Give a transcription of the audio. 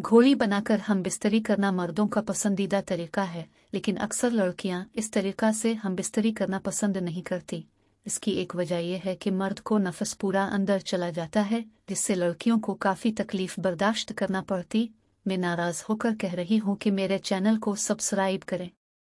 घोड़ी बनाकर हम बिस्तरी करना मर्दों का पसंदीदा तरीका है लेकिन अक्सर लड़कियां इस तरीका से हम बिस्तरी करना पसंद नहीं करती इसकी एक वजह यह है कि मर्द को नफस पूरा अंदर चला जाता है जिससे लड़कियों को काफ़ी तकलीफ बर्दाश्त करना पड़ती मैं नाराज़ होकर कह रही हूँ कि मेरे चैनल को सब्सक्राइब करें